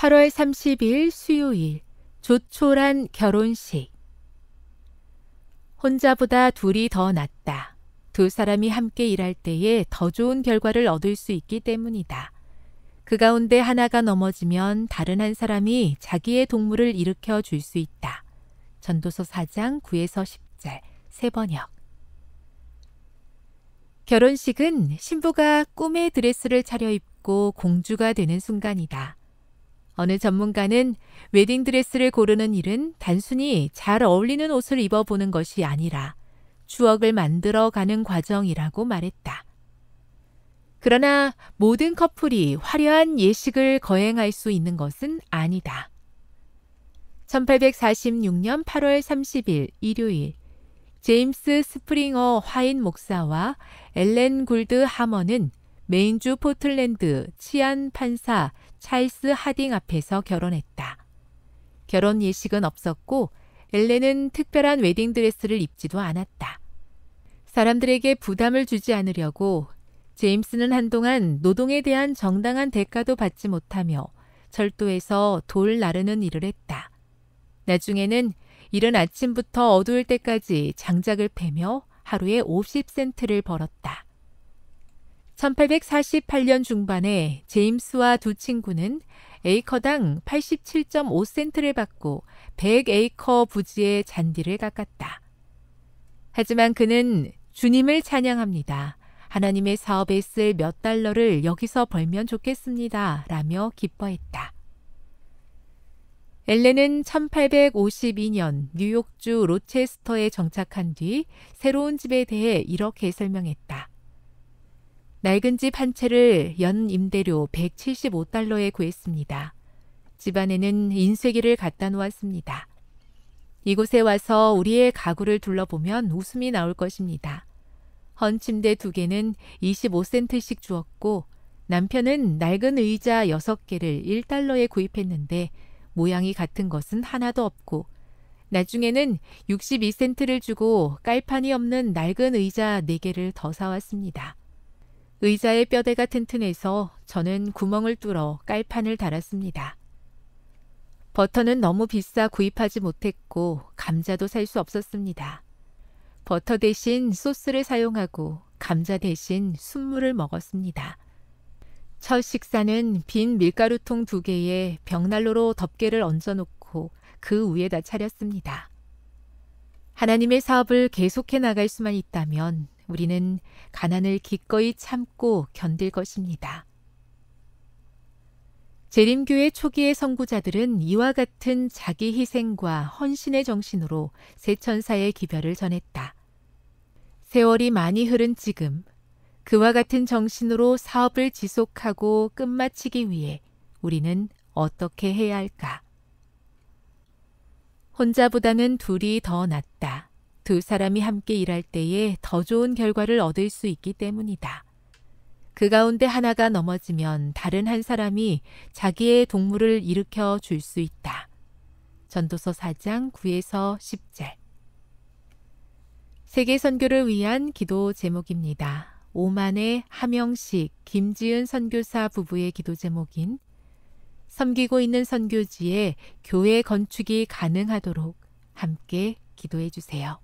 8월 30일 수요일 조촐한 결혼식 혼자보다 둘이 더 낫다. 두 사람이 함께 일할 때에 더 좋은 결과를 얻을 수 있기 때문이다. 그 가운데 하나가 넘어지면 다른 한 사람이 자기의 동물을 일으켜 줄 수 있다. 전도서 4장 9에서 10절 세번역 결혼식은 신부가 꿈의 드레스를 차려입고 공주가 되는 순간이다. 어느 전문가는 웨딩드레스를 고르는 일은 단순히 잘 어울리는 옷을 입어보는 것이 아니라 추억을 만들어 가는 과정이라고 말했다. 그러나 모든 커플이 화려한 예식을 거행할 수 있는 것은 아니다. 1846년 8월 30일 일요일 제임스 스프링어 화인 목사와 엘렌 굴드 하머는 메인주 포틀랜드 치안 판사 찰스 하딩 앞에서 결혼했다. 결혼 예식은 없었고 엘렌은 특별한 웨딩드레스를 입지도 않았다. 사람들에게 부담을 주지 않으려고 제임스는 한동안 노동에 대한 정당한 대가도 받지 못하며 철도에서 돌 나르는 일을 했다. 나중에는 이른 아침부터 어두울 때까지 장작을 패며 하루에 50센트를 벌었다. 1848년 중반에 제임스와 두 친구는 에이커당 87.5센트를 받고 100에이커 부지의 잔디를 깎았다. 하지만 그는 주님을 찬양합니다. 하나님의 사업에 쓸 몇 달러를 여기서 벌면 좋겠습니다. 라며 기뻐했다. 엘렌은 1852년 뉴욕주 로체스터에 정착한 뒤 새로운 집에 대해 이렇게 설명했다. 낡은 집 한 채를 연 임대료 175달러에 구했습니다. 집안에는 인쇄기를 갖다 놓았습니다. 이곳에 와서 우리의 가구를 둘러보면 웃음이 나올 것입니다. 헌 침대 두 개는 25센트씩 주었고 남편은 낡은 의자 6개를 1달러에 구입했는데 모양이 같은 것은 하나도 없고 나중에는 62센트를 주고 깔판이 없는 낡은 의자 4개를 더 사왔습니다. 의자의 뼈대가 튼튼해서 저는 구멍을 뚫어 깔판을 달았습니다. 버터는 너무 비싸 구입하지 못했고 감자도 살 수 없었습니다. 버터 대신 소스를 사용하고 감자 대신 순물을 먹었습니다. 첫 식사는 빈 밀가루통 두 개에 벽난로로 덮개를 얹어놓고 그 위에다 차렸습니다. 하나님의 사업을 계속해 나갈 수만 있다면 우리는 가난을 기꺼이 참고 견딜 것입니다. 재림교회 초기의 선구자들은 이와 같은 자기 희생과 헌신의 정신으로 세천사의 기별을 전했다. 세월이 많이 흐른 지금 그와 같은 정신으로 사업을 지속하고 끝마치기 위해 우리는 어떻게 해야 할까? 혼자보다는 둘이 더 낫다. 두 사람이 함께 일할 때에 더 좋은 결과를 얻을 수 있기 때문이다. 그 가운데 하나가 넘어지면 다른 한 사람이 자기의 동물을 일으켜 줄 수 있다. 전도서 4장 9에서 10절. 세계 선교를 위한 기도 제목입니다. 오만의 하명식 김지은 선교사 부부의 기도 제목인 섬기고 있는 선교지에 교회 건축이 가능하도록 함께 기도해 주세요.